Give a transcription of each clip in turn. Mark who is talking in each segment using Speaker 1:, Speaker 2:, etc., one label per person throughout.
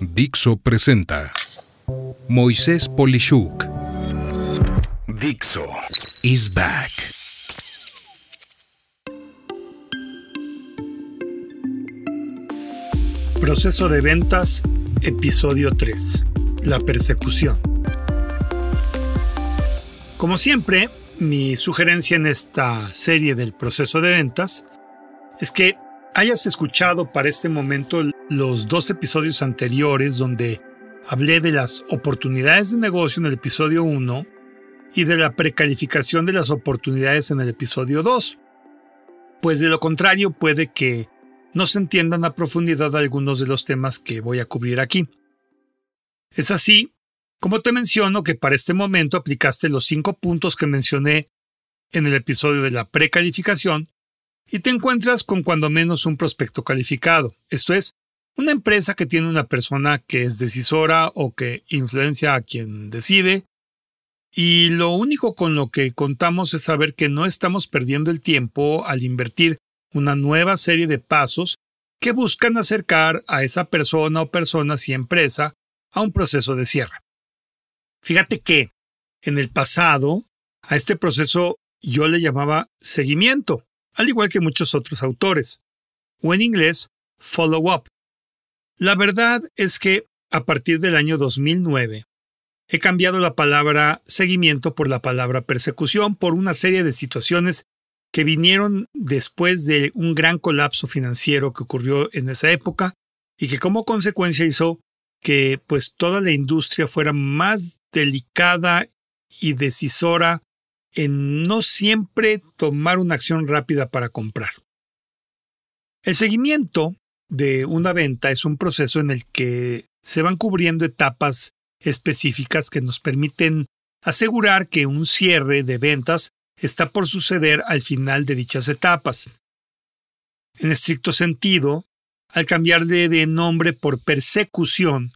Speaker 1: Dixo presenta Moisés Polishuk. Dixo is back. Proceso de ventas, episodio 3. La persecución. Como siempre, mi sugerencia en esta serie del proceso de ventas es que hayas escuchado para este momento los dos episodios anteriores donde hablé de las oportunidades de negocio en el episodio 1 y de la precalificación de las oportunidades en el episodio 2. Pues de lo contrario puede que no se entiendan a profundidad algunos de los temas que voy a cubrir aquí. Es así, como te menciono, que para este momento aplicaste los cinco puntos que mencioné en el episodio de la precalificación y te encuentras con cuando menos un prospecto calificado, esto es, una empresa que tiene una persona que es decisora o que influencia a quien decide. Y lo único con lo que contamos es saber que no estamos perdiendo el tiempo al invertir una nueva serie de pasos que buscan acercar a esa persona o personas y empresa a un proceso de cierre. Fíjate que en el pasado a este proceso yo le llamaba seguimiento, al igual que muchos otros autores, o en inglés follow-up la verdad es que, a partir del año 2009, he cambiado la palabra seguimiento por la palabra persecución por una serie de situaciones que vinieron después de un gran colapso financiero que ocurrió en esa época y que como consecuencia hizo que pues toda la industria fuera más delicada y decisora en no siempre tomar una acción rápida para comprar. El seguimiento de una venta es un proceso en el que se van cubriendo etapas específicas que nos permiten asegurar que un cierre de ventas está por suceder al final de dichas etapas. En estricto sentido, al cambiarle de nombre por persecución,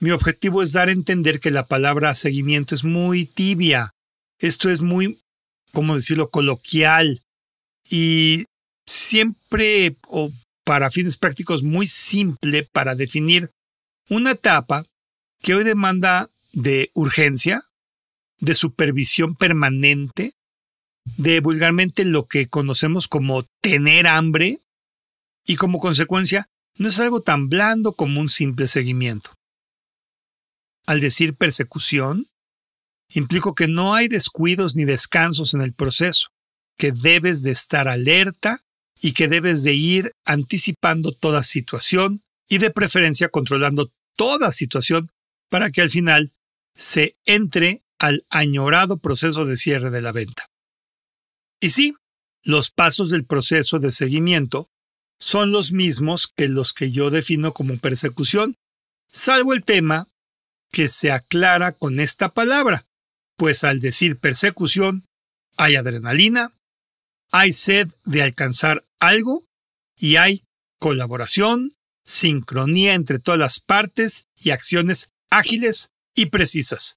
Speaker 1: mi objetivo es dar a entender que la palabra seguimiento es muy tibia. Esto es muy, ¿cómo decirlo?, coloquial. Y siempre, para fines prácticos muy simple para definir una etapa que hoy demanda de urgencia, de supervisión permanente, de vulgarmente lo que conocemos como tener hambre y como consecuencia no es algo tan blando como un simple seguimiento. Al decir persecución, implico que no hay descuidos ni descansos en el proceso, que debes de estar alerta y que debes de ir anticipando toda situación y de preferencia controlando toda situación para que al final se entre al añorado proceso de cierre de la venta. Y sí, los pasos del proceso de seguimiento son los mismos que los que yo defino como persecución, salvo el tema que se aclara con esta palabra, pues al decir persecución hay adrenalina, hay sed de alcanzar algo y hay colaboración, sincronía entre todas las partes y acciones ágiles y precisas.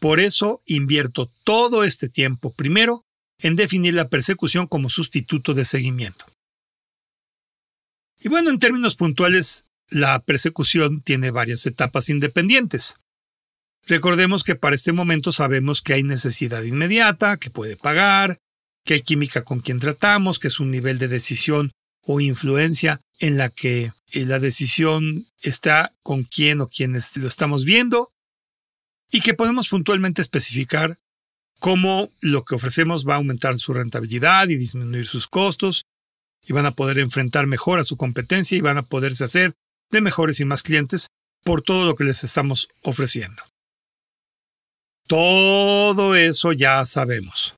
Speaker 1: Por eso invierto todo este tiempo primero en definir la persecución como sustituto de seguimiento. Y bueno, en términos puntuales, la persecución tiene varias etapas independientes. Recordemos que para este momento sabemos que hay necesidad inmediata, que puede pagar, Qué química con quien tratamos, que es un nivel de decisión o influencia en la que eh, la decisión está con quién o quienes lo estamos viendo y que podemos puntualmente especificar cómo lo que ofrecemos va a aumentar su rentabilidad y disminuir sus costos y van a poder enfrentar mejor a su competencia y van a poderse hacer de mejores y más clientes por todo lo que les estamos ofreciendo. Todo eso ya sabemos.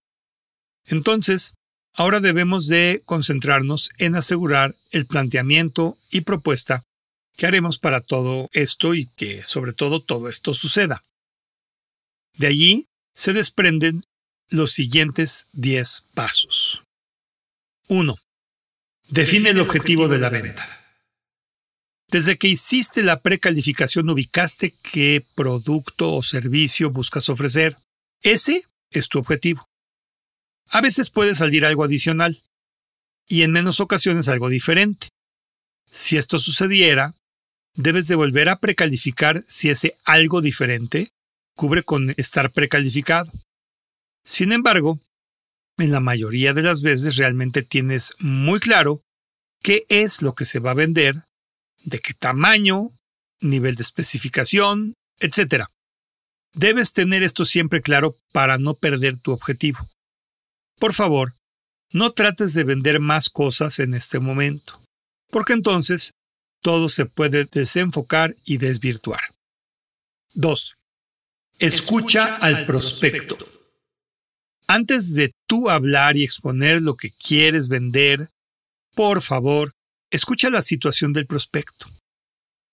Speaker 1: Entonces, ahora debemos de concentrarnos en asegurar el planteamiento y propuesta que haremos para todo esto y que sobre todo todo esto suceda. De allí se desprenden los siguientes 10 pasos. 1. Define el objetivo de la venta. Desde que hiciste la precalificación ubicaste qué producto o servicio buscas ofrecer. Ese es tu objetivo. A veces puede salir algo adicional y en menos ocasiones algo diferente. Si esto sucediera, debes de volver a precalificar si ese algo diferente cubre con estar precalificado. Sin embargo, en la mayoría de las veces realmente tienes muy claro qué es lo que se va a vender, de qué tamaño, nivel de especificación, etc. Debes tener esto siempre claro para no perder tu objetivo. Por favor, no trates de vender más cosas en este momento, porque entonces todo se puede desenfocar y desvirtuar. 2. Escucha, al prospecto. Antes de tú hablar y exponer lo que quieres vender, por favor, escucha la situación del prospecto.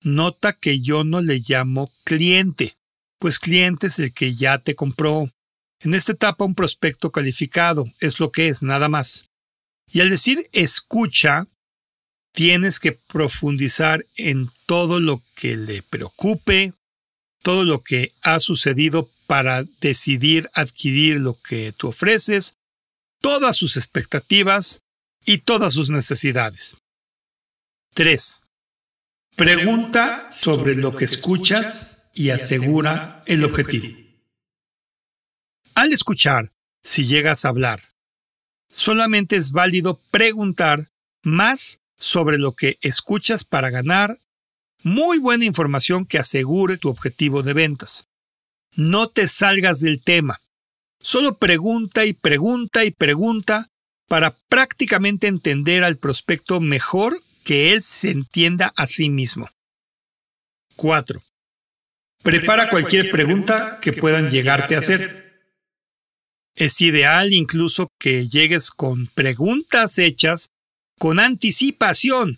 Speaker 1: Nota que yo no le llamo cliente, pues cliente es el que ya te compró. En esta etapa un prospecto calificado es lo que es, nada más. Y al decir escucha, tienes que profundizar en todo lo que le preocupe, todo lo que ha sucedido para decidir adquirir lo que tú ofreces, todas sus expectativas y todas sus necesidades. 3. Pregunta sobre lo que escuchas y asegura el objetivo. Al escuchar, si llegas a hablar, solamente es válido preguntar más sobre lo que escuchas para ganar muy buena información que asegure tu objetivo de ventas. No te salgas del tema. Solo pregunta y pregunta y pregunta para prácticamente entender al prospecto mejor que él se entienda a sí mismo. 4. Prepara cualquier pregunta que puedan llegarte a hacer. Es ideal incluso que llegues con preguntas hechas con anticipación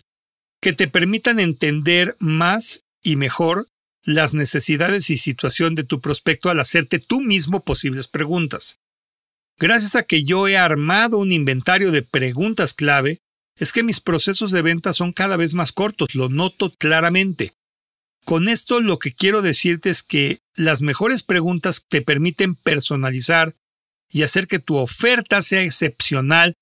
Speaker 1: que te permitan entender más y mejor las necesidades y situación de tu prospecto al hacerte tú mismo posibles preguntas. Gracias a que yo he armado un inventario de preguntas clave, es que mis procesos de venta son cada vez más cortos, lo noto claramente. Con esto lo que quiero decirte es que las mejores preguntas te permiten personalizar y hacer que tu oferta sea excepcional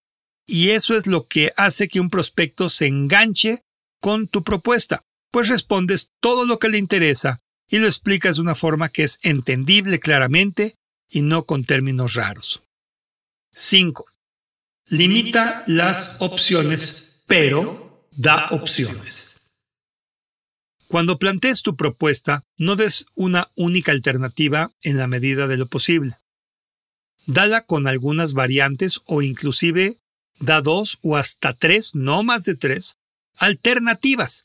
Speaker 1: y eso es lo que hace que un prospecto se enganche con tu propuesta, pues respondes todo lo que le interesa y lo explicas de una forma que es entendible claramente y no con términos raros. 5. Limita las opciones, pero da opciones. Cuando plantees tu propuesta, no des una única alternativa en la medida de lo posible. Dala con algunas variantes o inclusive da dos o hasta tres, no más de tres, alternativas.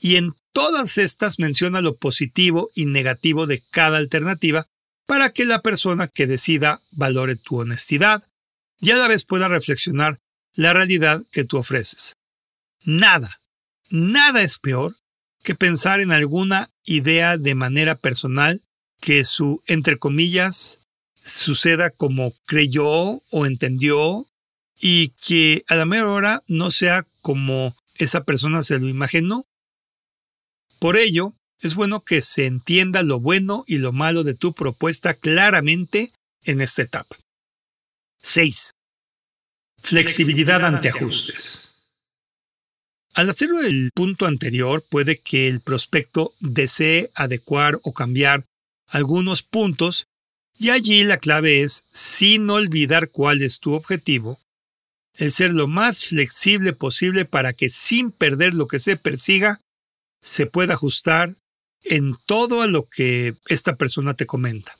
Speaker 1: Y en todas estas menciona lo positivo y negativo de cada alternativa para que la persona que decida valore tu honestidad y a la vez pueda reflexionar la realidad que tú ofreces. Nada, nada es peor que pensar en alguna idea de manera personal que su, entre comillas, suceda como creyó o entendió y que a la mera hora no sea como esa persona se lo imaginó. Por ello, es bueno que se entienda lo bueno y lo malo de tu propuesta claramente en esta etapa. 6. Flexibilidad ante ajustes. Al hacerlo el punto anterior, puede que el prospecto desee adecuar o cambiar algunos puntos y allí la clave es, sin olvidar cuál es tu objetivo, el ser lo más flexible posible para que sin perder lo que se persiga, se pueda ajustar en todo a lo que esta persona te comenta.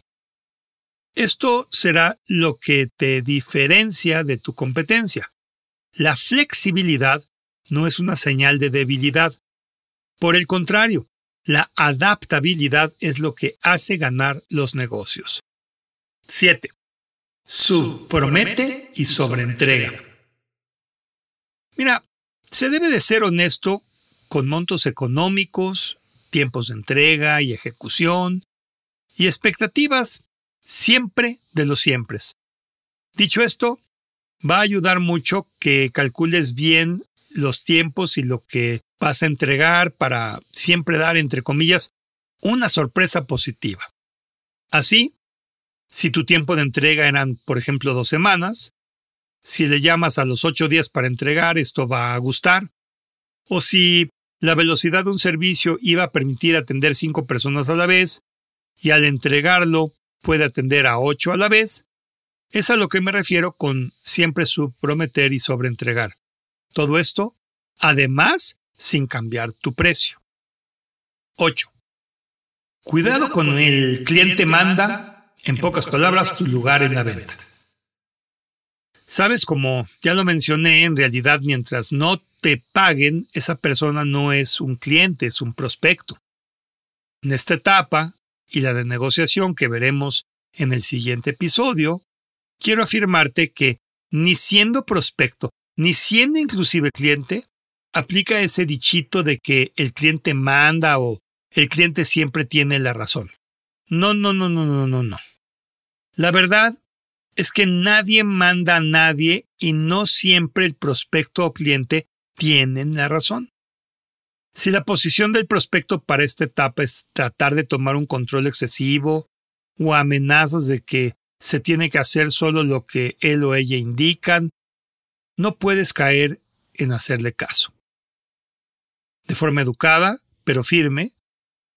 Speaker 1: Esto será lo que te diferencia de tu competencia. La flexibilidad no es una señal de debilidad. Por el contrario, la adaptabilidad es lo que hace ganar los negocios. 7. PROMETE y sobreentrega. Mira, se debe de ser honesto con montos económicos, tiempos de entrega y ejecución, y expectativas siempre de los siempre. Dicho esto, va a ayudar mucho que calcules bien los tiempos y lo que vas a entregar para siempre dar, entre comillas, una sorpresa positiva. Así, si tu tiempo de entrega eran, por ejemplo, dos semanas, si le llamas a los ocho días para entregar, esto va a gustar. O si la velocidad de un servicio iba a permitir atender cinco personas a la vez y al entregarlo puede atender a ocho a la vez, es a lo que me refiero con siempre subprometer y sobreentregar. Todo esto, además, sin cambiar tu precio. 8. Cuidado con el cliente manda en pocas palabras, tu lugar en la venta. Sabes, como ya lo mencioné, en realidad mientras no te paguen, esa persona no es un cliente, es un prospecto. En esta etapa y la de negociación que veremos en el siguiente episodio, quiero afirmarte que ni siendo prospecto, ni siendo inclusive cliente, aplica ese dichito de que el cliente manda o el cliente siempre tiene la razón. No, no, no, no, no, no, no. La verdad es que nadie manda a nadie y no siempre el prospecto o cliente tienen la razón. Si la posición del prospecto para esta etapa es tratar de tomar un control excesivo o amenazas de que se tiene que hacer solo lo que él o ella indican, no puedes caer en hacerle caso. De forma educada, pero firme,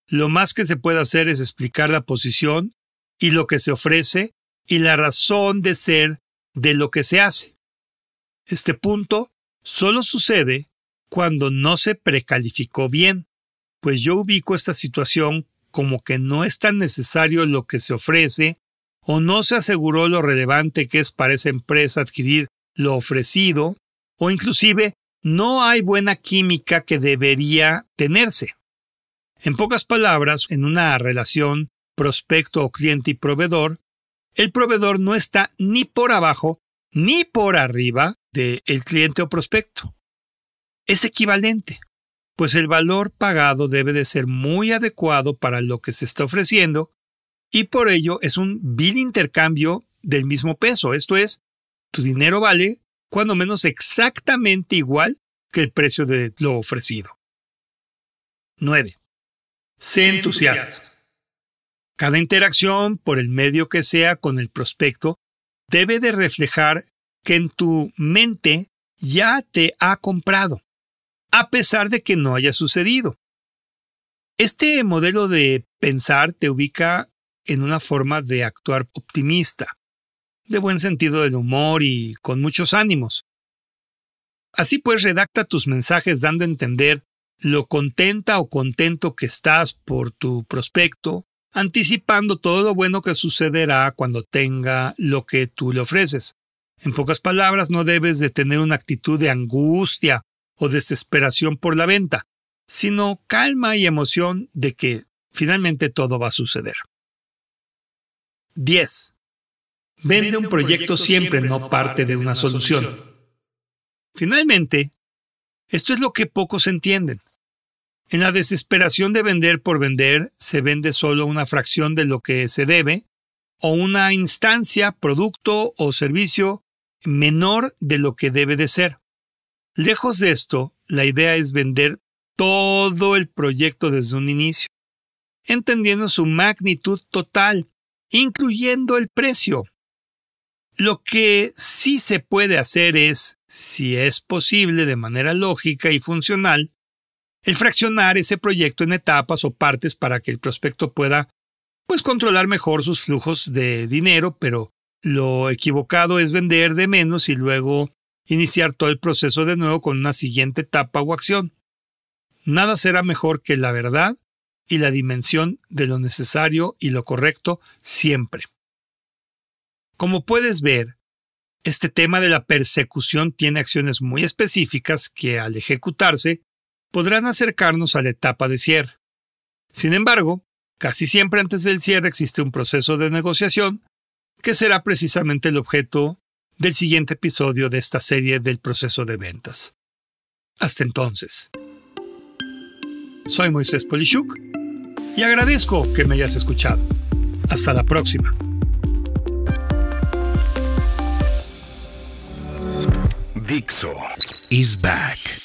Speaker 1: lo más que se puede hacer es explicar la posición y lo que se ofrece y la razón de ser de lo que se hace. Este punto solo sucede cuando no se precalificó bien, pues yo ubico esta situación como que no es tan necesario lo que se ofrece o no se aseguró lo relevante que es para esa empresa adquirir lo ofrecido o inclusive no hay buena química que debería tenerse. En pocas palabras, en una relación prospecto o cliente y proveedor, el proveedor no está ni por abajo ni por arriba del cliente o prospecto. Es equivalente, pues el valor pagado debe de ser muy adecuado para lo que se está ofreciendo y por ello es un bien intercambio del mismo peso, esto es, tu dinero vale cuando menos exactamente igual que el precio de lo ofrecido. 9. Sé entusiasta. Cada interacción, por el medio que sea con el prospecto, debe de reflejar que en tu mente ya te ha comprado, a pesar de que no haya sucedido. Este modelo de pensar te ubica en una forma de actuar optimista, de buen sentido del humor y con muchos ánimos. Así pues, redacta tus mensajes dando a entender lo contenta o contento que estás por tu prospecto, anticipando todo lo bueno que sucederá cuando tenga lo que tú le ofreces. En pocas palabras, no debes de tener una actitud de angustia o desesperación por la venta, sino calma y emoción de que finalmente todo va a suceder. 10. Vende un proyecto siempre, no parte de una solución. Finalmente, esto es lo que pocos entienden. En la desesperación de vender por vender, se vende solo una fracción de lo que se debe, o una instancia, producto o servicio menor de lo que debe de ser. Lejos de esto, la idea es vender todo el proyecto desde un inicio, entendiendo su magnitud total, incluyendo el precio. Lo que sí se puede hacer es, si es posible de manera lógica y funcional, el fraccionar ese proyecto en etapas o partes para que el prospecto pueda pues controlar mejor sus flujos de dinero, pero lo equivocado es vender de menos y luego iniciar todo el proceso de nuevo con una siguiente etapa o acción. Nada será mejor que la verdad y la dimensión de lo necesario y lo correcto siempre. Como puedes ver, este tema de la persecución tiene acciones muy específicas que al ejecutarse podrán acercarnos a la etapa de cierre. Sin embargo, casi siempre antes del cierre existe un proceso de negociación que será precisamente el objeto del siguiente episodio de esta serie del proceso de ventas. Hasta entonces. Soy Moisés Polichuk y agradezco que me hayas escuchado. Hasta la próxima. is back.